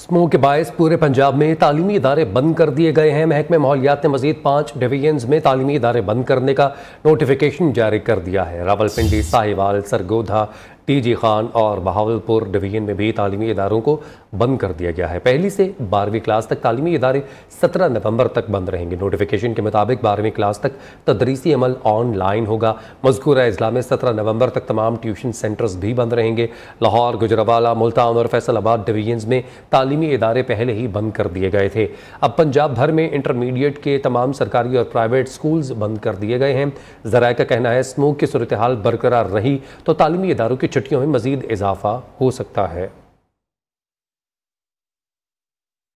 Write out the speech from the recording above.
स्मो के बायस पूरे पंजाब में तालीमी इदारे बंद कर दिए गए हैं महकमे माहौलियात ने मजीद पाँच डिवीजन्स में तालीमी इदारे बंद करने का नोटिफिकेशन जारी कर दिया है रावलपिंडी साहिवाल सरगोधा टी जी खान और बहावलपुर डिवीजन में भी तालीमी इदारों को बंद कर दिया गया है पहली से बारहवीं क्लास तक तालीमी इदारे सत्रह नवंबर तक बंद रहेंगे नोटिफिकेशन के मुताबिक बारहवीं क्लास तक तदरीसी अमल ऑनलाइन होगा मजकूरा इजला में सत्रह नवंबर तक तमाम ट्यूशन सेंटर्स भी बंद रहेंगे लाहौर गुजरावाला मुल्तान और फैसलाबाद डिवीजन में तालीमी इदारे पहले ही बंद कर दिए गए थे अब पंजाब भर में इंटरमीडिएट के तमाम सरकारी और प्राइवेट स्कूल्स बंद कर दिए गए हैं जराय का कहना है स्मोक की सूरत हाल बरकरार रही तो तालीमी इदारों की छुट्टियों में मजीद इजाफा हो सकता है